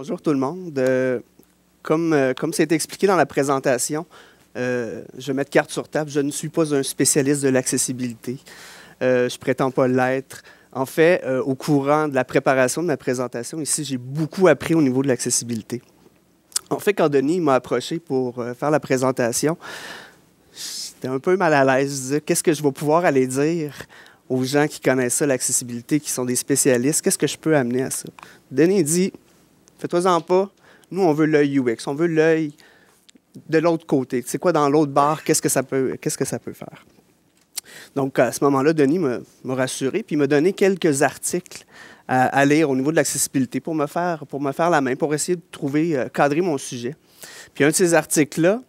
Bonjour tout le monde. Euh, comme euh, comme c'est expliqué dans la présentation, euh, je vais mettre carte sur table. Je ne suis pas un spécialiste de l'accessibilité. je je prétends pas l'être. En fait, au courant de la préparation de ma présentation ici, j'ai beaucoup appris au niveau de l'accessibilité. En fait, quand Denis m'a approché pour faire la présentation, j'étais un peu mal à l'aise. Je disais, qu'est-ce que je vais pouvoir aller dire aux gens qui connaissent ça, l'accessibilité, qui sont des spécialistes? Qu'est-ce que je peux amener à ça? dit, Fais-toi-en pas. Nous, on veut l'œil UX. On veut l'œil de l'autre côté. C'est quoi dans l'autre barre? Qu'est-ce que ça peut, qu'est-ce que ça peut faire? Donc, à ce moment-là, Denis m'a rassuré puis m'a donné quelques articles à, lire au niveau de l'accessibilité pour me faire pour me faire la main, pour essayer de trouver, euh, cadrer mon sujet. Puis un de ces articles-là,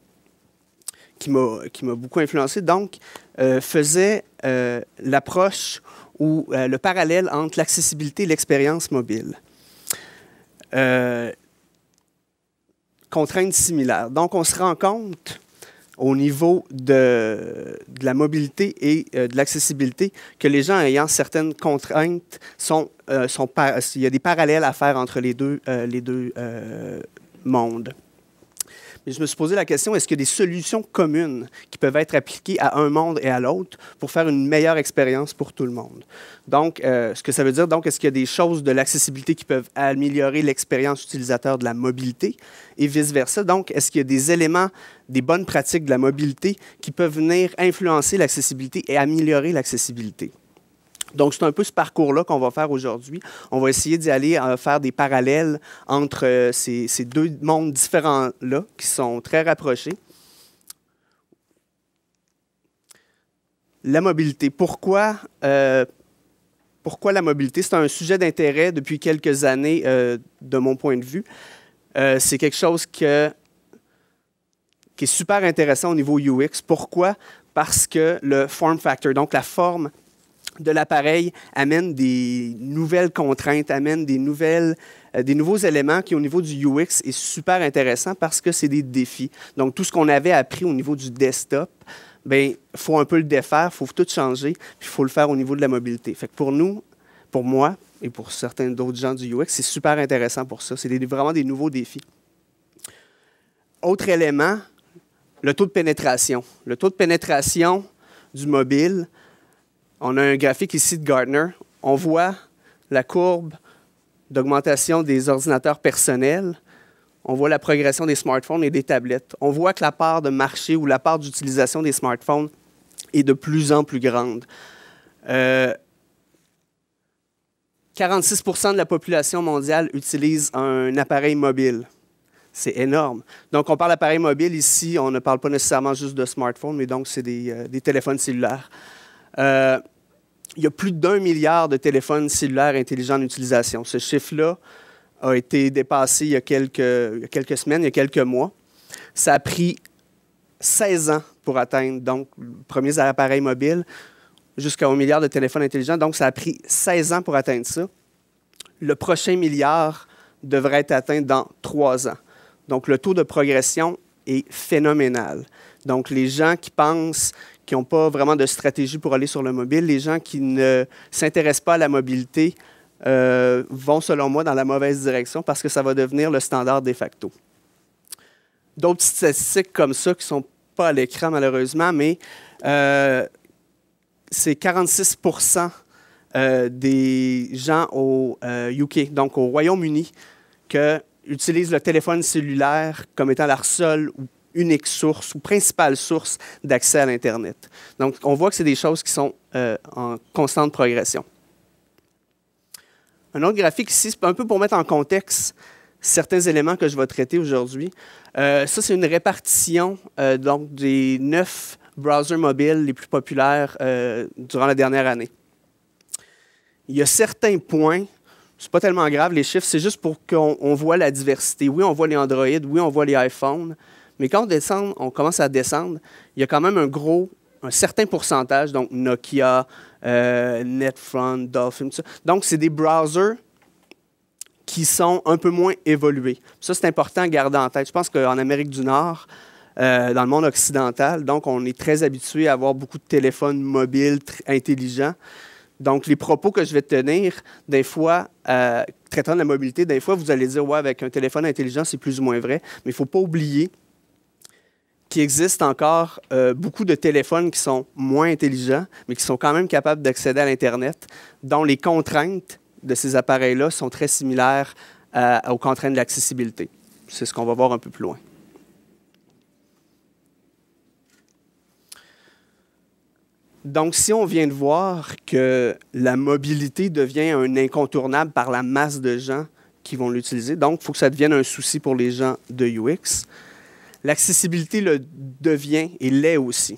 qui m'a, qui m'a beaucoup influencé, donc, euh, faisait euh, l'approche ou le parallèle entre l'accessibilité et l'expérience mobile. Euh, contraintes similaires. Donc, on se rend compte au niveau de, la mobilité et euh, de l'accessibilité que les gens ayant certaines contraintes sont, euh, sont il y a des parallèles à faire entre les les deux mondes. Mais je me suis posé la question, est-ce que des solutions communes qui peuvent être appliquées à un monde et à l'autre pour faire une meilleure expérience pour tout le monde? Donc, euh, ce que ça veut dire, donc, est-ce qu'il y a des choses de l'accessibilité qui peuvent améliorer l'expérience utilisateur de la mobilité et vice-versa? Donc, est-ce qu'il y a des éléments, des bonnes pratiques de la mobilité qui peuvent venir influencer l'accessibilité et améliorer l'accessibilité? Donc, c'est un peu ce parcours-là qu'on va faire aujourd'hui. On va essayer d'y aller euh, faire des parallèles entre euh, ces, deux mondes différents-là qui sont très rapprochés. La mobilité. Pourquoi, euh, pourquoi la mobilité? C'est un sujet d'intérêt depuis quelques années, de mon point de vue. c'est quelque chose qui est super intéressant au niveau UX. Pourquoi? Parce que le form factor, donc la forme de l'appareil amène des nouvelles contraintes, amène des, euh, nouveaux éléments qui, au niveau du UX, est super intéressant parce que c'est des défis. Donc, tout ce qu'on avait appris au niveau du desktop, il ben, faut un peu le défaire, il faut tout changer, puis il faut le faire au niveau de la mobilité. Fait que pour nous, pour moi et pour certains d'autres gens du UX, c'est super intéressant pour ça. C'est vraiment des nouveaux défis. Autre élément, le taux de pénétration. Le taux de pénétration du mobile, on a un graphique ici de Gartner. On voit la courbe d'augmentation des ordinateurs personnels. On voit la progression des smartphones et des tablettes. On voit que la part de marché ou la part d'utilisation des smartphones est de plus en plus grande. 46 euh, de la population mondiale utilise un appareil mobile. C'est énorme. Donc, on parle d'appareil mobile ici, on ne parle pas nécessairement juste de smartphone, mais donc c'est des, euh, téléphones cellulaires. Euh, il y a plus d'un milliard de téléphones cellulaires intelligents en utilisation. Ce chiffre-là a été dépassé il y, a quelques, semaines, il y a quelques mois. Ça a pris 16 ans pour atteindre donc le premier appareil mobile jusqu'à un milliard de téléphones intelligents. Donc, ça a pris 16 ans pour atteindre ça. Le prochain milliard devrait être atteint dans trois ans. Donc, le taux de progression est phénoménal. Donc, les gens qui pensent qui n'ont pas vraiment de stratégie pour aller sur le mobile, les gens qui ne s'intéressent pas à la mobilité euh, vont, selon moi, dans la mauvaise direction parce que ça va devenir le standard de facto. D'autres statistiques comme ça qui ne sont pas à l'écran, malheureusement, mais euh, c'est 46 euh, des gens au UK, donc au Royaume-Uni, qui utilisent le téléphone cellulaire comme étant leur seul. ou unique source ou principale source d'accès à l'Internet. Donc, on voit que c'est des choses qui sont euh, en constante progression. Un autre graphique ici, c'est un peu pour mettre en contexte certains éléments que je vais traiter aujourd'hui. Euh, ça, c'est une répartition euh, donc des neuf browsers mobiles les plus populaires durant la dernière année. Il y a certains points c'est pas tellement grave, les chiffres, c'est juste pour qu'on voit la diversité. Oui, on voit les Android, oui, on voit les iPhones, mais quand on, descend, on commence à descendre, il y a quand même un gros, un certain pourcentage, donc Nokia, euh, Netfront, Dolphin, tout ça. Donc, c'est des browsers qui sont un peu moins évolués. Ça, c'est important à garder en tête. Je pense qu'en Amérique du Nord, euh, dans le monde occidental, donc on est très habitué à avoir beaucoup de téléphones mobiles intelligents. Donc, les propos que je vais tenir, des fois, euh, traitant de la mobilité, des fois, vous allez dire, ouais, avec un téléphone intelligent, c'est plus ou moins vrai. Mais il ne faut pas oublier qu'il existe encore euh, beaucoup de téléphones qui sont moins intelligents, mais qui sont quand même capables d'accéder à l'Internet, dont les contraintes de ces appareils-là sont très similaires euh, aux contraintes de l'accessibilité. C'est ce qu'on va voir un peu plus loin. Donc, si on vient de voir que la mobilité devient un incontournable par la masse de gens qui vont l'utiliser, donc il faut que ça devienne un souci pour les gens de UX. L'accessibilité le devient et l'est aussi.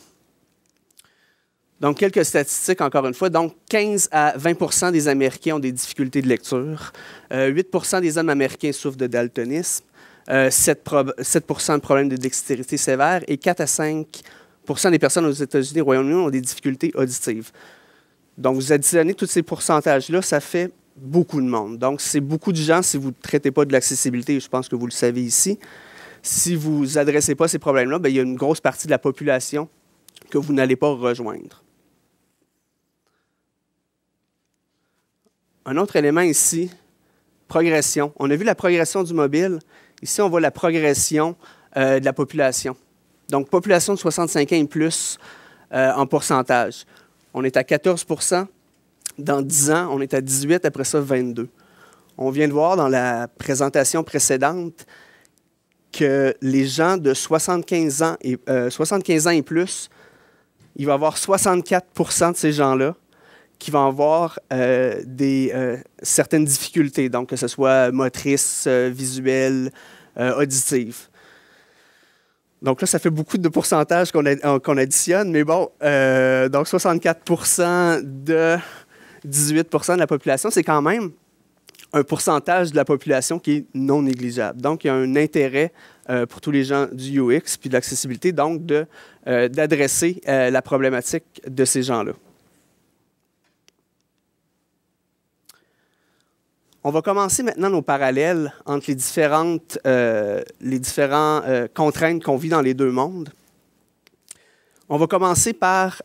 Donc, quelques statistiques, encore une fois. Donc, 15 à 20 des Américains ont des difficultés de lecture. 8 euh, des hommes américains souffrent de daltonisme. 7, euh, 7 de problèmes de dextérité sévère. Et 4 à 5 des personnes aux États-Unis et au Royaume-Uni ont des difficultés auditives. Donc, vous additionnez tous ces pourcentages-là, ça fait beaucoup de monde. Donc, c'est beaucoup de gens si vous ne traitez pas de l'accessibilité, je pense que vous le savez ici si vous adressez pas ces problèmes-là, ben, il y a une grosse partie de la population que vous n'allez pas rejoindre. Un autre élément ici, progression. On a vu la progression du mobile. Ici, on voit la progression euh, de la population. Donc, population de 65 ans et plus euh, en pourcentage. On est à 14 Dans 10 ans, on est à 18 après ça, 22. On vient de voir dans la présentation précédente que les gens de 75 ans et, 75 euh, ans et plus, il va y avoir 64 de ces gens-là qui vont avoir euh, des, euh, certaines difficultés, donc que ce soit motrice, visuelle, auditive. Donc là, ça fait beaucoup de pourcentages qu'on additionne, mais bon, donc 64 de 18 de la population, c'est quand même un pourcentage de la population qui est non négligeable. Donc, il y a un intérêt euh, pour tous les gens du UX puis de l'accessibilité, donc euh, d'adresser euh, la problématique de ces gens-là. On va commencer maintenant nos parallèles entre les différentes les différents, contraintes qu'on vit dans les deux mondes. On va commencer par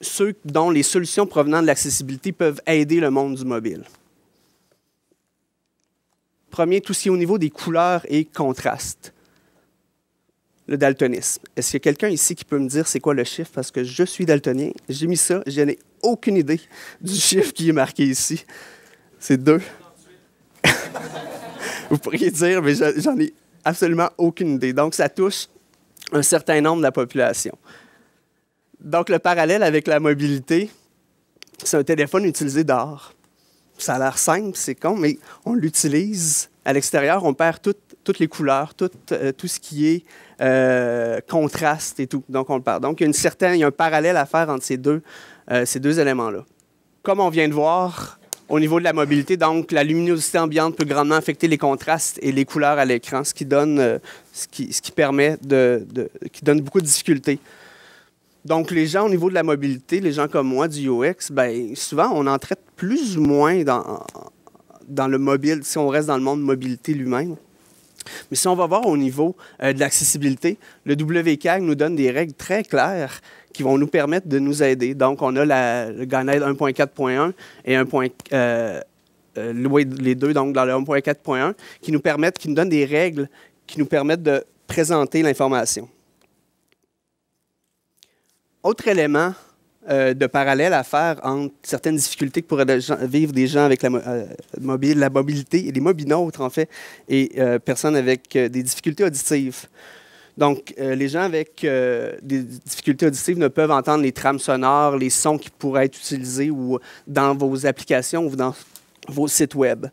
ceux dont les solutions provenant de l'accessibilité peuvent aider le monde du mobile. Premier, tout ce qui est au niveau des couleurs et contrastes. Le daltonisme. Est-ce qu'il y a quelqu'un ici qui peut me dire c'est quoi le chiffre? Parce que je suis daltonien, j'ai mis ça, je n'ai aucune idée du chiffre qui est marqué ici. C'est deux. Vous pourriez dire, mais j'en ai absolument aucune idée. Donc, ça touche un certain nombre de la population. Donc, le parallèle avec la mobilité, c'est un téléphone utilisé dehors ça a l'air simple, c'est con, mais on l'utilise à l'extérieur, on perd toutes les couleurs, tout, euh, ce qui est euh, contraste et tout. Donc, on le perd. Donc, il y a, une certaine, il y a un parallèle à faire entre euh, ces deux, éléments-là. Comme on vient de voir au niveau de la mobilité, donc la luminosité ambiante peut grandement affecter les contrastes et les couleurs à l'écran, ce qui donne, ce permet de, qui donne beaucoup de difficultés. Donc, les gens au niveau de la mobilité, les gens comme moi du UX, ben, souvent, on en traite plus ou moins dans, le mobile, si on reste dans le monde mobilité lui-même. Mais si on va voir au niveau euh, de l'accessibilité, le WCAG nous donne des règles très claires qui vont nous permettre de nous aider. Donc, on a la, le GANED 1.4.1 et euh, euh, les deux, donc dans le 1.4.1, qui nous permettent, qui nous donnent des règles qui nous permettent de présenter l'information. Autre élément euh, de parallèle à faire entre certaines difficultés que pourraient vivre des gens avec la, euh, la mobilité, et les mobinautres en fait, et euh, personnes avec des difficultés auditives. Donc, les gens avec des difficultés auditives ne peuvent entendre les trames sonores, les sons qui pourraient être utilisés ou dans vos applications ou dans vos sites web.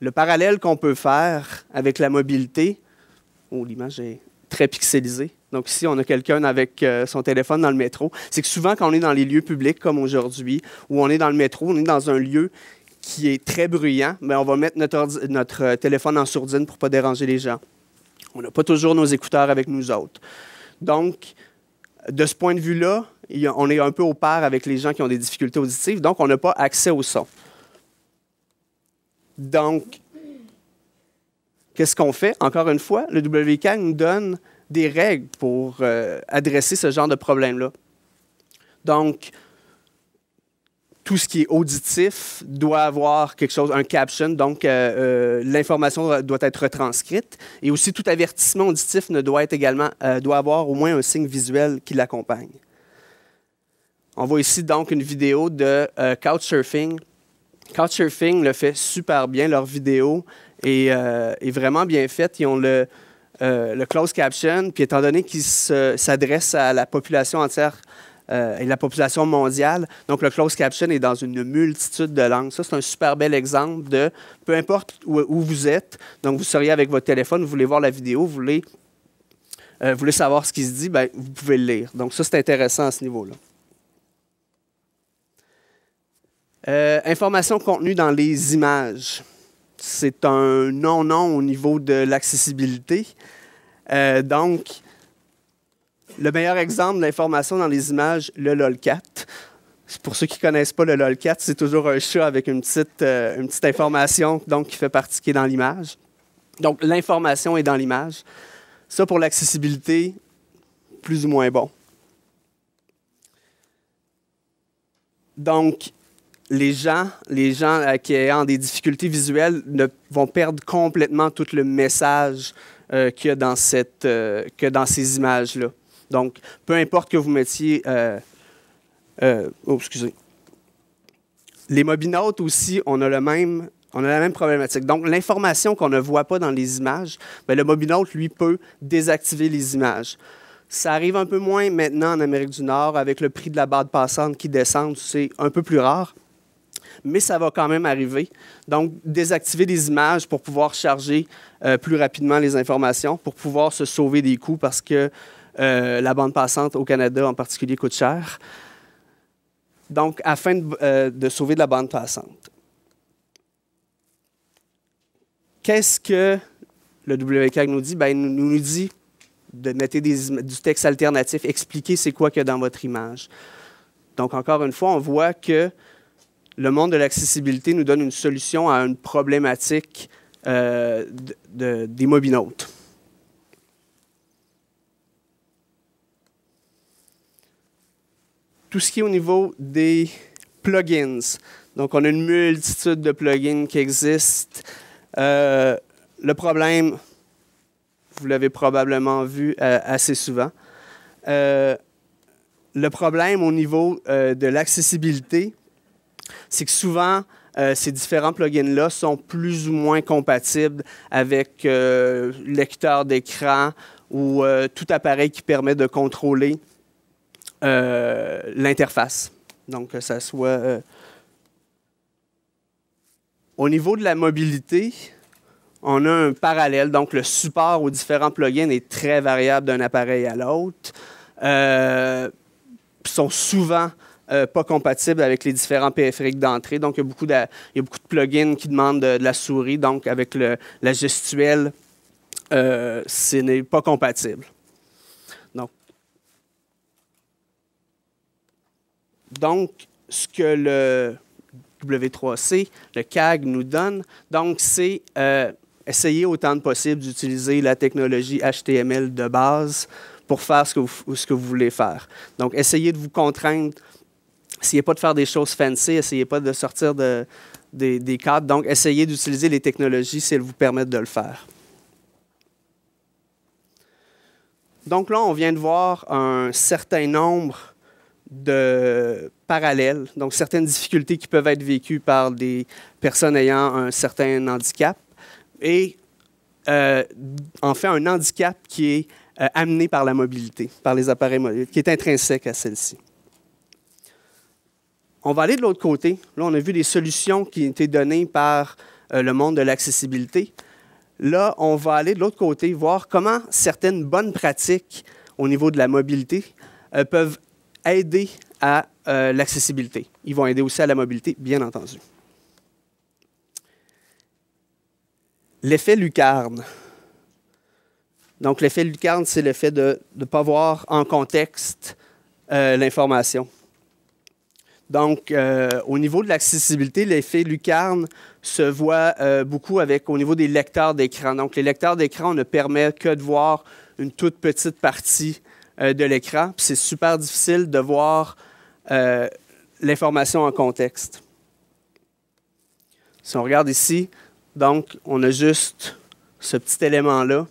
Le parallèle qu'on peut faire avec la mobilité, oh, l'image est très pixelisée, donc, si on a quelqu'un avec euh, son téléphone dans le métro, c'est que souvent, quand on est dans les lieux publics comme aujourd'hui, où on est dans le métro, on est dans un lieu qui est très bruyant, mais ben, on va mettre notre, euh, téléphone en sourdine pour ne pas déranger les gens. On n'a pas toujours nos écouteurs avec nous autres. Donc, de ce point de vue-là, on est un peu au pair avec les gens qui ont des difficultés auditives, donc on n'a pas accès au son. Donc, qu'est-ce qu'on fait? Encore une fois, le WK nous donne des règles pour euh, adresser ce genre de problème-là. Donc, tout ce qui est auditif doit avoir quelque chose, un caption, donc euh, euh, l'information doit être retranscrite. Et aussi, tout avertissement auditif ne doit être également, doit avoir au moins un signe visuel qui l'accompagne. On voit ici donc une vidéo de Couchsurfing. Couchsurfing le fait super bien, leur vidéo est, est vraiment bien faite. Ils ont le, euh, le closed caption, puis étant donné qu'il s'adresse à la population entière euh, et la population mondiale, donc le closed caption est dans une multitude de langues. Ça, c'est un super bel exemple de peu importe où, vous êtes, donc vous seriez avec votre téléphone, vous voulez voir la vidéo, vous voulez, euh, savoir ce qui se dit, bien, vous pouvez le lire. Donc ça, c'est intéressant à ce niveau-là. information contenue dans les images c'est un non-non au niveau de l'accessibilité. Euh, donc, le meilleur exemple de l'information dans les images, le LOLCAT. Pour ceux qui ne connaissent pas le LOLCAT, c'est toujours un chat avec une petite, euh, une petite information donc, qui fait partie qui est dans l'image. Donc, l'information est dans l'image. Ça, pour l'accessibilité, plus ou moins bon. Donc, les gens, les gens euh, qui ont des difficultés visuelles ne, vont perdre complètement tout le message euh, qu'il y a dans, euh, que dans ces images-là. Donc, peu importe que vous mettiez... oh, excusez. Les mobinotes aussi, on a la même problématique. Donc, l'information qu'on ne voit pas dans les images, ben, le mobinote, lui, peut désactiver les images. Ça arrive un peu moins maintenant en Amérique du Nord avec le prix de la barre passante qui descend, c'est un peu plus rare mais ça va quand même arriver. Donc, désactiver des images pour pouvoir charger euh, plus rapidement les informations, pour pouvoir se sauver des coûts parce que euh, la bande passante au Canada en particulier coûte cher. Donc, afin de, euh, sauver de la bande passante. Qu'est-ce que le WCAG nous dit? il ben, nous, dit de mettre du texte alternatif, expliquer c'est quoi qu'il y a dans votre image. Donc, encore une fois, on voit que le monde de l'accessibilité nous donne une solution à une problématique euh, des mobinautes. Tout ce qui est au niveau des plugins. Donc, on a une multitude de plugins qui existent. Euh, le problème, vous l'avez probablement vu euh, assez souvent, le problème au niveau de l'accessibilité, c'est que souvent, euh, ces différents plugins-là sont plus ou moins compatibles avec euh, lecteur d'écran ou euh, tout appareil qui permet de contrôler l'interface. Donc, que ça soit... Au niveau de la mobilité, on a un parallèle. Donc, le support aux différents plugins est très variable d'un appareil à l'autre. sont souvent euh, pas compatible avec les différents périphériques d'entrée. Donc, il y a beaucoup de, plugins qui demandent de, la souris. Donc, avec la gestuelle, euh, ce n'est pas compatible. Donc, ce que le W3C, le CAG, nous donne, donc c'est euh, essayer autant de possible d'utiliser la technologie HTML de base pour faire ce que ce que vous voulez faire. Donc, essayez de vous contraindre Essayez pas de faire des choses fancy, essayez pas de sortir de, des, des cadres. Donc, essayez d'utiliser les technologies si elles vous permettent de le faire. Donc là, on vient de voir un certain nombre de parallèles, donc certaines difficultés qui peuvent être vécues par des personnes ayant un certain handicap et euh, en fait un handicap qui est euh, amené par la mobilité, par les appareils mobiles, qui est intrinsèque à celle-ci. On va aller de l'autre côté. Là, on a vu les solutions qui ont été données par euh, le monde de l'accessibilité. Là, on va aller de l'autre côté, voir comment certaines bonnes pratiques au niveau de la mobilité euh, peuvent aider à euh, l'accessibilité. Ils vont aider aussi à la mobilité, bien entendu. L'effet lucarne. Donc, l'effet lucarne, c'est le fait de ne pas voir en contexte l'information. Donc, euh, au niveau de l'accessibilité, l'effet lucarne se voit euh, beaucoup avec au niveau des lecteurs d'écran. Donc, les lecteurs d'écran ne permettent que de voir une toute petite partie euh, de l'écran. C'est super difficile de voir l'information en contexte. Si on regarde ici, donc, on a juste ce petit élément-là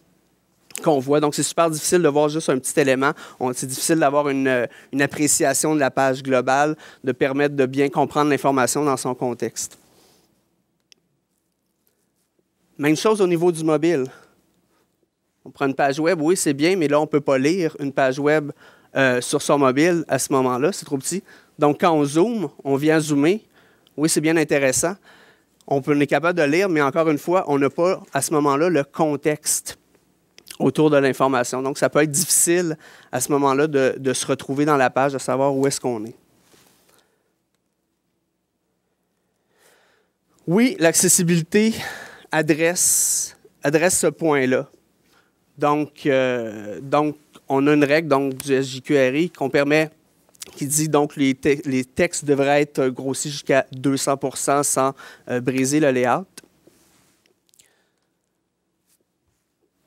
qu'on voit. Donc, c'est super difficile de voir juste un petit élément. C'est difficile d'avoir euh, une, appréciation de la page globale, de permettre de bien comprendre l'information dans son contexte. Même chose au niveau du mobile. On prend une page web, oui, c'est bien, mais là, on ne peut pas lire une page web euh, sur son mobile à ce moment-là, c'est trop petit. Donc, quand on zoome, on vient zoomer. Oui, c'est bien intéressant. On, peut, on est capable de lire, mais encore une fois, on n'a pas à ce moment-là le contexte autour de l'information. Donc, ça peut être difficile à ce moment-là de, se retrouver dans la page, de savoir où est-ce qu'on est. Oui, l'accessibilité adresse, adresse ce point-là. Donc, euh, donc, on a une règle donc, du SJQRI permet, qui dit donc les, les textes devraient être grossis jusqu'à 200 sans euh, briser le layout.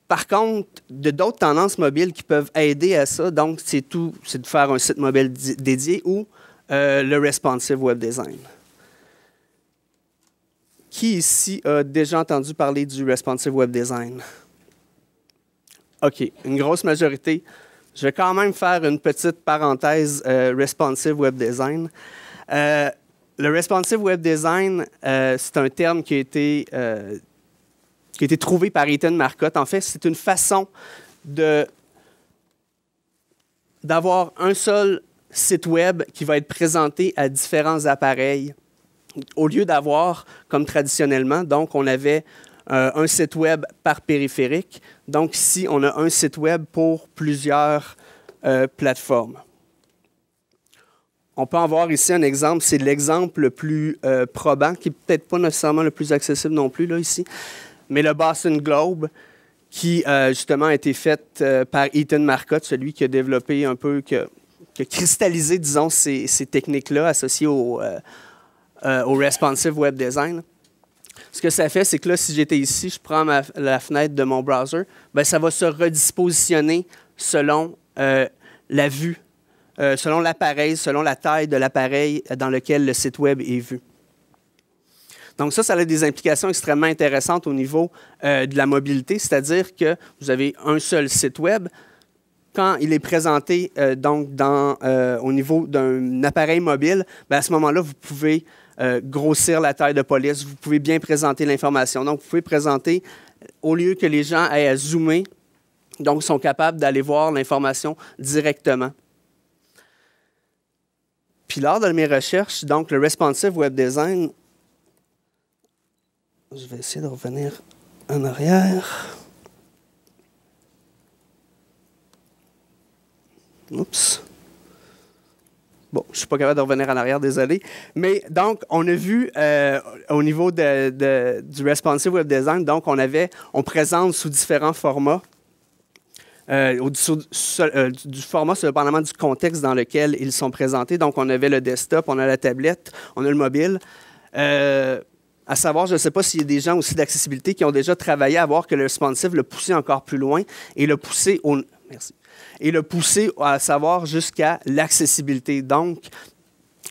Par contre, de d'autres tendances mobiles qui peuvent aider à ça, donc c'est tout, c'est de faire un site mobile dédié ou euh, le responsive web design. Qui ici a déjà entendu parler du responsive web design? OK, une grosse majorité. Je vais quand même faire une petite parenthèse euh, responsive web design. Euh, le responsive web design, c'est un terme qui a été qui a été trouvé par Ethan Marcotte. En fait, c'est une façon d'avoir un seul site web qui va être présenté à différents appareils. Au lieu d'avoir, comme traditionnellement, donc on avait euh, un site web par périphérique. Donc ici, on a un site web pour plusieurs euh, plateformes. On peut en voir ici un exemple. C'est l'exemple le plus euh, probant, qui n'est peut-être pas nécessairement le plus accessible non plus, là, ici mais le Boston Globe, qui euh, justement a été fait euh, par Ethan Marcotte, celui qui a développé un peu, qui a, cristallisé, disons, ces, techniques-là associées euh, au, responsive web design. Ce que ça fait, c'est que là, si j'étais ici, je prends la fenêtre de mon browser, ben, ça va se redispositionner selon la vue, selon l'appareil, selon la taille de l'appareil dans lequel le site web est vu. Donc ça, ça a des implications extrêmement intéressantes au niveau euh, de la mobilité, c'est-à-dire que vous avez un seul site web. Quand il est présenté euh, donc dans, euh, au niveau d'un appareil mobile, ben, à ce moment-là, vous pouvez grossir la taille de police, vous pouvez bien présenter l'information. Donc, vous pouvez présenter, au lieu que les gens aient à zoomer, donc sont capables d'aller voir l'information directement. Puis lors de mes recherches, donc le responsive web design je vais essayer de revenir en arrière. Oups. Bon, je suis pas capable de revenir en arrière, désolé. Mais donc, on a vu euh, au niveau de, du responsive web design, donc on avait, on présente sous différents formats. Euh, au, euh, du format, c'est parlement du contexte dans lequel ils sont présentés. Donc, on avait le desktop, on a la tablette, on a le mobile. À savoir, je ne sais pas s'il y a des gens aussi d'accessibilité qui ont déjà travaillé à voir que le responsive le pousser encore plus loin et le pousser au... Merci. Et le pousser à savoir jusqu'à l'accessibilité. Donc,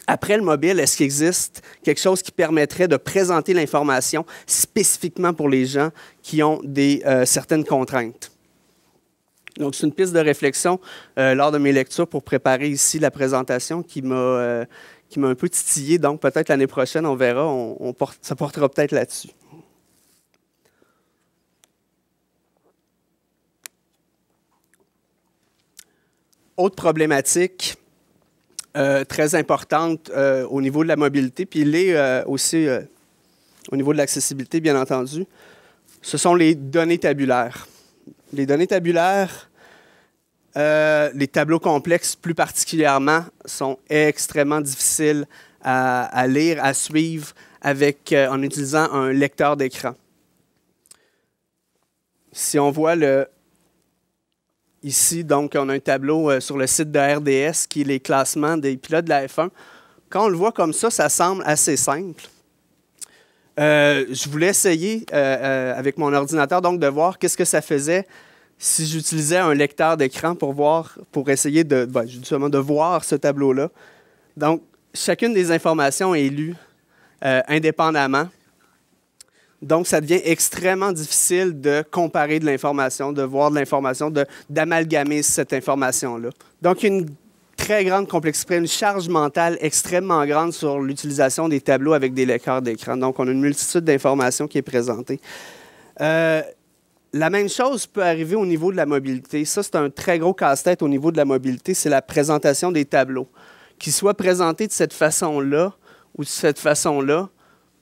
après le mobile, est-ce qu'il existe quelque chose qui permettrait de présenter l'information spécifiquement pour les gens qui ont des, euh, certaines contraintes? Donc, c'est une piste de réflexion euh, lors de mes lectures pour préparer ici la présentation qui m'a euh, qui m'a un peu titillé. Donc, peut-être l'année prochaine, on verra, on, porte, ça portera peut-être là-dessus. Autre problématique euh, très importante euh, au niveau de la mobilité, puis il est euh, aussi au niveau de l'accessibilité, bien entendu, ce sont les données tabulaires. Les données tabulaires, euh, les tableaux complexes, plus particulièrement, sont extrêmement difficiles à, lire, à suivre euh, en utilisant un lecteur d'écran. Si on voit le, ici, donc, on a un tableau euh, sur le site de RDS qui est les classements des pilotes de la F1. Quand on le voit comme ça, ça semble assez simple. je voulais essayer avec mon ordinateur donc de voir qu'est-ce que ça faisait si j'utilisais un lecteur d'écran pour voir, pour essayer de, ben, justement de voir ce tableau-là. Donc, chacune des informations est lue euh, indépendamment. Donc, ça devient extrêmement difficile de comparer de l'information, de voir de l'information, d'amalgamer cette information-là. Donc, une très grande complexité, une charge mentale extrêmement grande sur l'utilisation des tableaux avec des lecteurs d'écran. Donc, on a une multitude d'informations qui est présentée. Euh, la même chose peut arriver au niveau de la mobilité. Ça, c'est un très gros casse-tête au niveau de la mobilité, c'est la présentation des tableaux. Qu'ils soient présentés de cette façon-là ou de cette façon-là,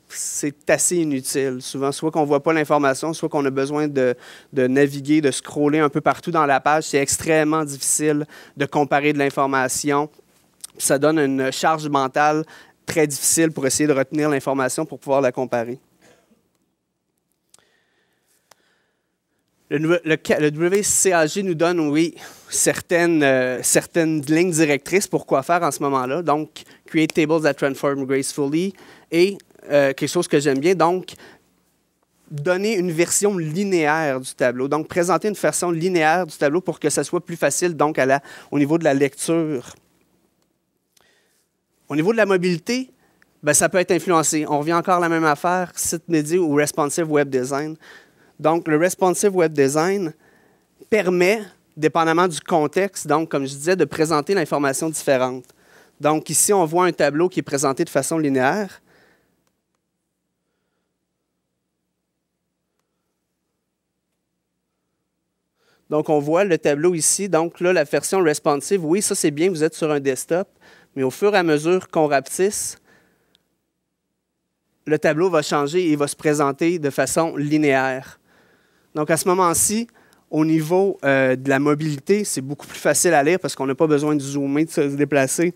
c'est assez inutile. Souvent, soit qu'on ne voit pas l'information, soit qu'on a besoin de, de, naviguer, de scroller un peu partout dans la page. C'est extrêmement difficile de comparer de l'information. Ça donne une charge mentale très difficile pour essayer de retenir l'information pour pouvoir la comparer. Le, WCAG nous donne, oui, certaines, euh, certaines lignes directrices pour quoi faire en ce moment-là. Donc, create tables that transform gracefully et euh, quelque chose que j'aime bien, donc, donner une version linéaire du tableau. Donc, présenter une version linéaire du tableau pour que ça soit plus facile, donc, à au niveau de la lecture. Au niveau de la mobilité, ben, ça peut être influencé. On revient encore à la même affaire, site média ou responsive web design. Donc, le responsive web design permet, dépendamment du contexte, donc, comme je disais, de présenter l'information différente. Donc, ici, on voit un tableau qui est présenté de façon linéaire. Donc, on voit le tableau ici. Donc, là, la version responsive, oui, ça, c'est bien, vous êtes sur un desktop, mais au fur et à mesure qu'on rapetisse, le tableau va changer et va se présenter de façon linéaire. Donc, à ce moment-ci, au niveau euh, de la mobilité, c'est beaucoup plus facile à lire parce qu'on n'a pas besoin de zoomer, de se déplacer,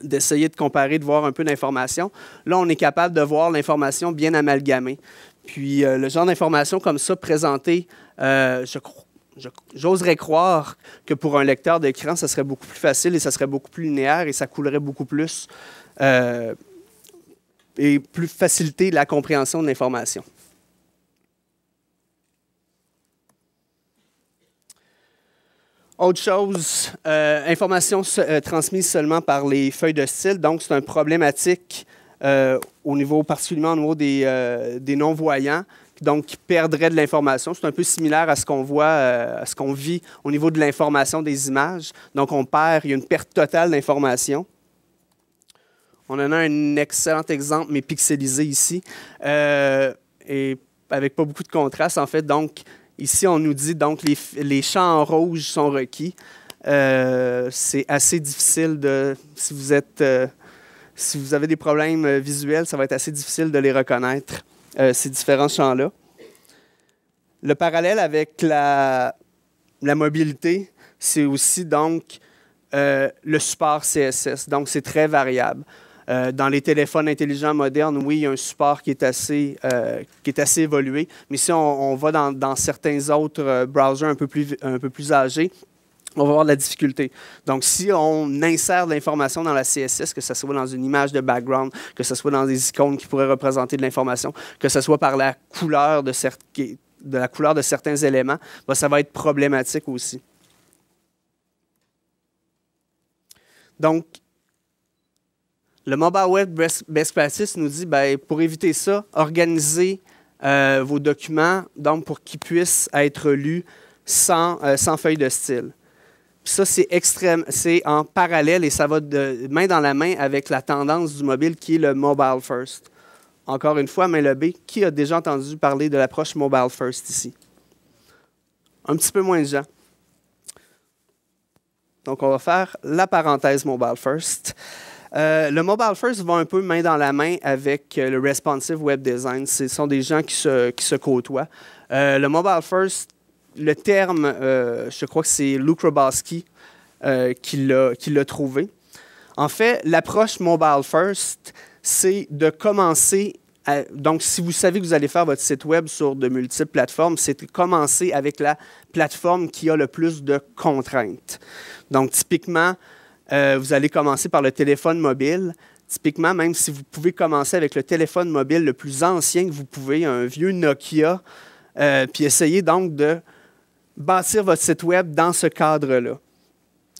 d'essayer de comparer, de voir un peu d'informations. Là, on est capable de voir l'information bien amalgamée. Puis, euh, le genre d'information comme ça présentées, euh, J'oserais croire que pour un lecteur d'écran, ça serait beaucoup plus facile et ça serait beaucoup plus linéaire et ça coulerait beaucoup plus et plus faciliter la compréhension de l'information. Autre chose, euh, information euh, transmise seulement par les feuilles de style. Donc, c'est un problématique euh, au niveau, particulièrement au niveau des, non-voyants, donc qui perdraient de l'information. C'est un peu similaire à ce qu'on voit, à ce qu'on vit au niveau de l'information des images. Donc, on perd, il y a une perte totale d'information. On en a un excellent exemple, mais pixelisé ici. et avec pas beaucoup de contraste, en fait. Donc, Ici, on nous dit donc les, champs rouges sont requis. Euh, c'est assez difficile de. Si vous êtes. Euh, si vous avez des problèmes euh, visuels, ça va être assez difficile de les reconnaître, ces différents champs-là. Le parallèle avec la, mobilité, c'est aussi donc le support CSS. Donc, c'est très variable. Euh, dans les téléphones intelligents modernes, oui, il y a un support qui est assez, euh, qui est assez évolué, mais si on, va dans, certains autres euh, browsers un peu plus, un peu plus âgés, on va avoir de la difficulté. Donc, si on insère de l'information dans la CSS, que ce soit dans une image de background, que ce soit dans des icônes qui pourraient représenter de l'information, que ce soit par la couleur de, de, la couleur de certains éléments, ben, ça va être problématique aussi. Donc, le Mobile Web Best Practice nous dit, ben, pour éviter ça, organisez euh, vos documents, donc pour qu'ils puissent être lus sans, euh, sans feuille de style. ça, c'est extrême, c'est en parallèle et ça va de main dans la main avec la tendance du mobile qui est le mobile first. Encore une fois, main levée, qui a déjà entendu parler de l'approche mobile first ici? Un petit peu moins de gens. Donc, on va faire la parenthèse mobile first. Euh, le mobile first va un peu main dans la main avec euh, le responsive web design. Ce sont des gens qui se, côtoient. Euh, le mobile first, le terme, je crois que c'est Luke Krabowski qui l'a trouvé. En fait, l'approche mobile first, c'est de commencer. À, donc, si vous savez que vous allez faire votre site web sur de multiples plateformes, c'est de commencer avec la plateforme qui a le plus de contraintes. Donc, typiquement, euh, vous allez commencer par le téléphone mobile. Typiquement, même si vous pouvez commencer avec le téléphone mobile le plus ancien que vous pouvez, un vieux Nokia, euh, puis essayez donc de bâtir votre site web dans ce cadre-là.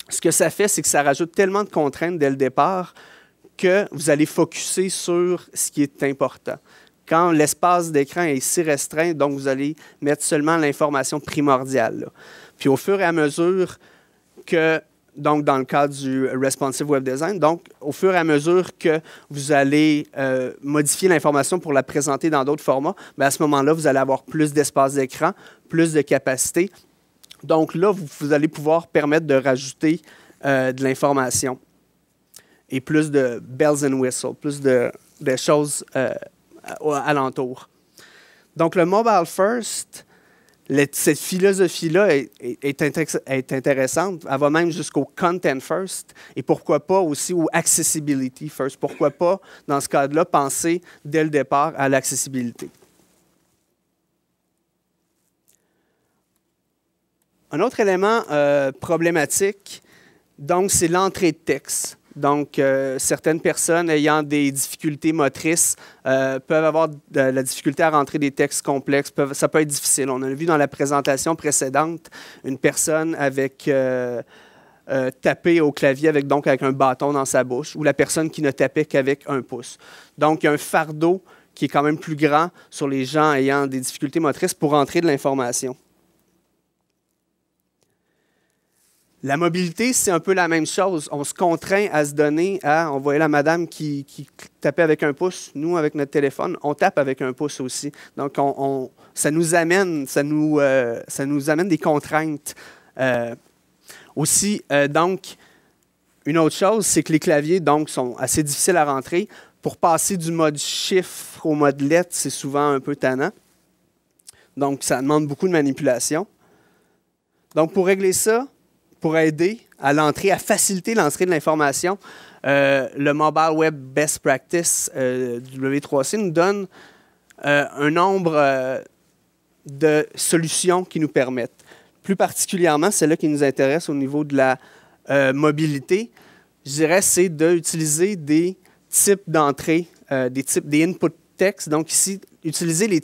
Ce que ça fait, c'est que ça rajoute tellement de contraintes dès le départ que vous allez focuser sur ce qui est important. Quand l'espace d'écran est si restreint, donc vous allez mettre seulement l'information primordiale. Puis au fur et à mesure que donc dans le cadre du Responsive Web Design. Donc, au fur et à mesure que vous allez euh, modifier l'information pour la présenter dans d'autres formats, ben, à ce moment-là, vous allez avoir plus d'espace d'écran, plus de capacité. Donc là, vous, allez pouvoir permettre de rajouter euh, de l'information et plus de bells and whistles, plus de, choses euh, alentour. Donc, le mobile first, cette philosophie-là est, intéressante. Elle va même jusqu'au content first et pourquoi pas aussi au accessibility first. Pourquoi pas, dans ce cadre-là, penser dès le départ à l'accessibilité. Un autre élément euh, problématique, donc, c'est l'entrée de texte. Donc, euh, certaines personnes ayant des difficultés motrices euh, peuvent avoir de la difficulté à rentrer des textes complexes. ça peut être difficile. On a vu dans la présentation précédente une personne avec euh, taper au clavier avec, donc, avec un bâton dans sa bouche ou la personne qui ne tapait qu'avec un pouce. Donc, il y a un fardeau qui est quand même plus grand sur les gens ayant des difficultés motrices pour rentrer de l'information. La mobilité, c'est un peu la même chose. On se contraint à se donner à. On voyait la madame qui, tapait avec un pouce. Nous, avec notre téléphone, on tape avec un pouce aussi. Donc, on, ça nous amène, ça nous, euh, ça nous amène des contraintes. Euh, aussi, euh, donc, une autre chose, c'est que les claviers, donc, sont assez difficiles à rentrer. Pour passer du mode chiffre au mode lettre, c'est souvent un peu tannant. Donc, ça demande beaucoup de manipulation. Donc, pour régler ça, pour aider à l'entrée, à faciliter l'entrée de l'information. Euh, le Mobile Web Best Practice euh, W3C nous donne euh, un nombre de solutions qui nous permettent. Plus particulièrement, celle-là qui nous intéresse au niveau de la mobilité, je dirais, c'est d'utiliser des types d'entrée, des types des input text. Donc ici, utiliser les,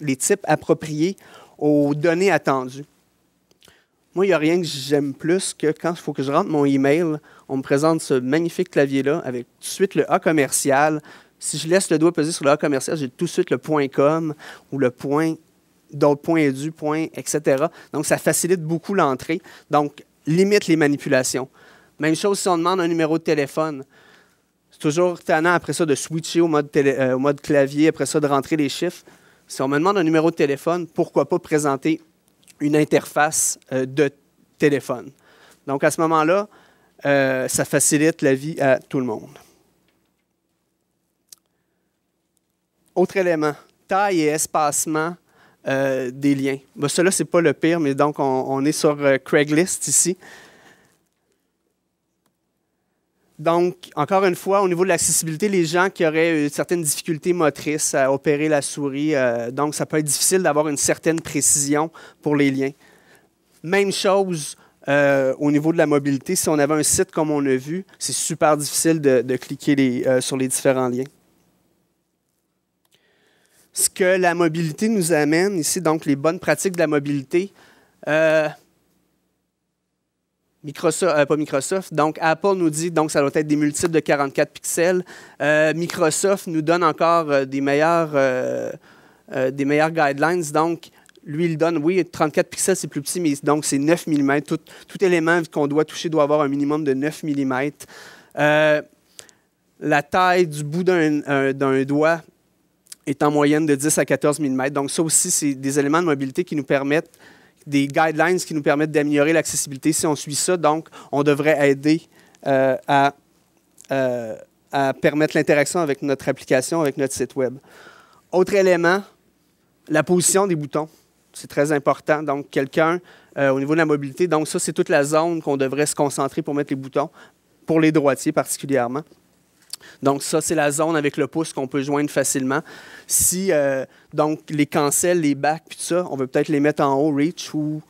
les types appropriés aux données attendues. Moi, il n'y a rien que j'aime plus que quand il faut que je rentre mon email, on me présente ce magnifique clavier-là avec tout de suite le A commercial. Si je laisse le doigt peser sur le A commercial, j'ai tout de suite le .com ou le point du point, etc. Donc, ça facilite beaucoup l'entrée. Donc, limite les manipulations. Même chose si on demande un numéro de téléphone. C'est toujours tannant après ça de switcher au mode, euh, au mode clavier, après ça de rentrer les chiffres. Si on me demande un numéro de téléphone, pourquoi pas présenter une interface euh, de téléphone. Donc, à ce moment-là, euh, ça facilite la vie à tout le monde. Autre élément, taille et espacement euh, des liens. Cela, ce n'est pas le pire, mais donc on, on est sur Craigslist ici. Donc, encore une fois, au niveau de l'accessibilité, les gens qui auraient certaines difficultés motrices à opérer la souris, euh, donc ça peut être difficile d'avoir une certaine précision pour les liens. Même chose euh, au niveau de la mobilité. Si on avait un site comme on a vu, c'est super difficile de, cliquer euh, sur les différents liens. Ce que la mobilité nous amène ici, donc les bonnes pratiques de la mobilité, Microsoft, euh, pas Microsoft, donc Apple nous dit donc ça doit être des multiples de 44 pixels. Euh, Microsoft nous donne encore euh, des meilleurs des meilleurs guidelines, donc lui il donne oui 34 pixels c'est plus petit mais donc c'est 9 mm. Tout, tout élément qu'on doit toucher doit avoir un minimum de 9 mm. la taille du bout d'un doigt est en moyenne de 10 à 14 mm. Donc ça aussi c'est des éléments de mobilité qui nous permettent des guidelines qui nous permettent d'améliorer l'accessibilité si on suit ça. Donc, on devrait aider euh, à, euh, à, permettre l'interaction avec notre application, avec notre site Web. Autre élément, la position des boutons. C'est très important. Donc, quelqu'un euh, au niveau de la mobilité. Donc, ça, c'est toute la zone qu'on devrait se concentrer pour mettre les boutons, pour les droitiers particulièrement. Donc ça, c'est la zone avec le pouce qu'on peut joindre facilement. Si, euh, donc, les cancels, les bacs, ça, on veut peut-être les mettre en haut, reach, où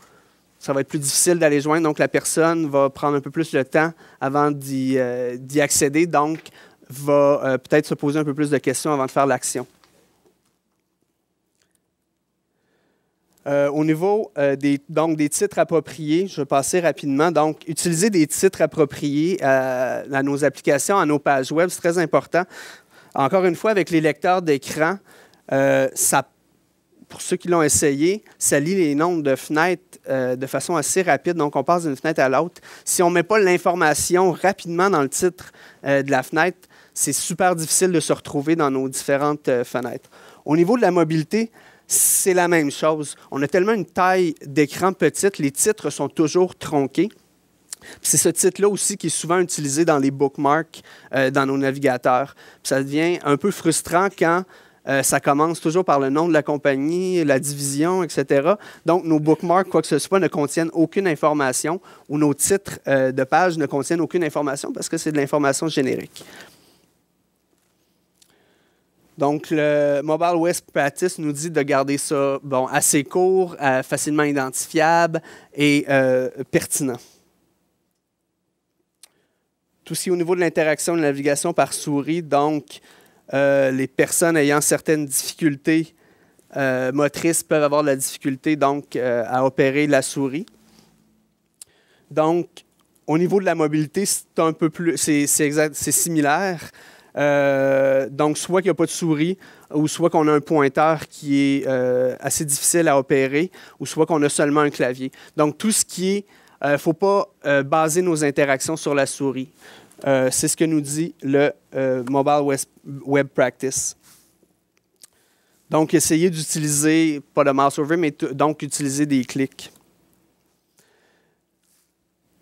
ça va être plus difficile d'aller joindre. Donc, la personne va prendre un peu plus de temps avant d'y euh, accéder. Donc, va euh, peut-être se poser un peu plus de questions avant de faire l'action. Euh, au niveau euh, des, donc, des titres appropriés, je vais passer rapidement. Donc, utiliser des titres appropriés euh, à, nos applications, à nos pages web, c'est très important. Encore une fois, avec les lecteurs d'écran, pour ceux qui l'ont essayé, ça lit les nombres de fenêtres de façon assez rapide. Donc, on passe d'une fenêtre à l'autre. Si on ne met pas l'information rapidement dans le titre de la fenêtre, c'est super difficile de se retrouver dans nos différentes fenêtres. Au niveau de la mobilité, c'est la même chose. On a tellement une taille d'écran petite, les titres sont toujours tronqués. C'est ce titre-là aussi qui est souvent utilisé dans les bookmarks, euh, dans nos navigateurs. ça devient un peu frustrant quand euh, ça commence toujours par le nom de la compagnie, la division, etc. Donc, nos bookmarks, quoi que ce soit, ne contiennent aucune information ou nos titres euh, de page ne contiennent aucune information parce que c'est de l'information générique. Donc, le Mobile West Practice nous dit de garder ça assez court, euh, facilement identifiable et euh, pertinent. Tout aussi au niveau de l'interaction de la navigation par souris, donc euh, les personnes ayant certaines difficultés motrices peuvent avoir de la difficulté à opérer la souris. Donc, au niveau de la mobilité, c'est un peu plus, c'est similaire. Euh, donc, soit qu'il n'y a pas de souris, ou soit qu'on a un pointeur qui est euh, assez difficile à opérer, ou soit qu'on a seulement un clavier. Donc, tout ce qui est... Il euh, ne faut pas baser nos interactions sur la souris. C'est ce que nous dit le Mobile Web, Practice. Donc, essayez d'utiliser, pas de mouse over, mais donc utiliser des clics.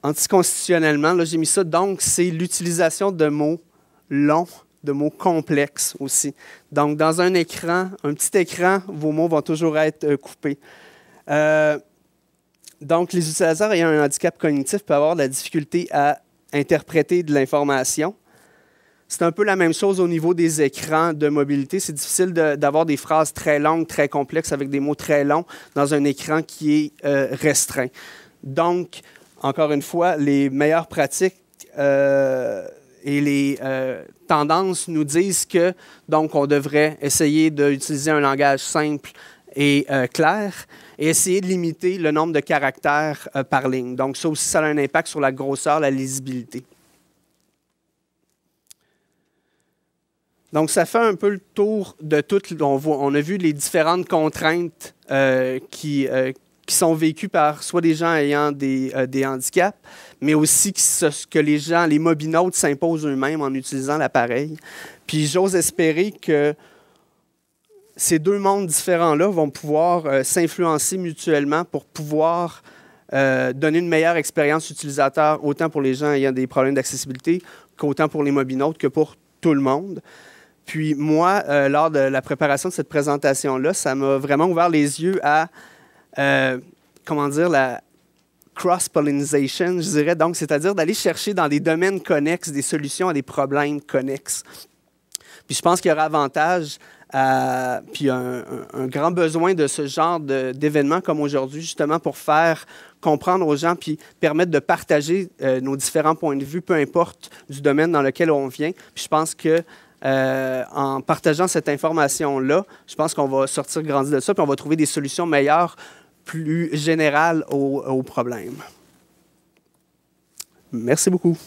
Anticonstitutionnellement, là, j'ai mis ça. Donc, c'est l'utilisation de mots longs, de mots complexes aussi. Donc, dans un écran, un petit écran, vos mots vont toujours être euh, coupés. Euh, donc, les utilisateurs ayant un handicap cognitif peuvent avoir de la difficulté à interpréter de l'information. C'est un peu la même chose au niveau des écrans de mobilité. C'est difficile d'avoir des phrases très longues, très complexes, avec des mots très longs dans un écran qui est euh, restreint. Donc, encore une fois, les meilleures pratiques et les euh, tendances nous disent que donc on devrait essayer d'utiliser un langage simple et euh, clair et essayer de limiter le nombre de caractères euh, par ligne. Donc ça aussi, ça a un impact sur la grosseur, la lisibilité. Donc ça fait un peu le tour de tout. On, on a vu les différentes contraintes qui, sont vécues par soit des gens ayant des handicaps, mais aussi que, ce, que les gens, les mobinautes s'imposent eux-mêmes en utilisant l'appareil. Puis j'ose espérer que ces deux mondes différents-là vont pouvoir euh, s'influencer mutuellement pour pouvoir euh, donner une meilleure expérience utilisateur, autant pour les gens ayant des problèmes d'accessibilité qu'autant pour les mobinautes que pour tout le monde. Puis moi, euh, lors de la préparation de cette présentation-là, ça m'a vraiment ouvert les yeux à, comment dire, la, cross pollinisation je dirais donc, c'est-à-dire d'aller chercher dans des domaines connexes des solutions à des problèmes connexes. Puis je pense qu'il y aura avantage euh, puis un, un, grand besoin de ce genre d'événements comme aujourd'hui, justement pour faire comprendre aux gens, puis permettre de partager euh, nos différents points de vue, peu importe du domaine dans lequel on vient. Puis je pense que euh, en partageant cette information-là, je pense qu'on va sortir grandi de ça, puis on va trouver des solutions meilleures plus générale au, problème. Merci beaucoup.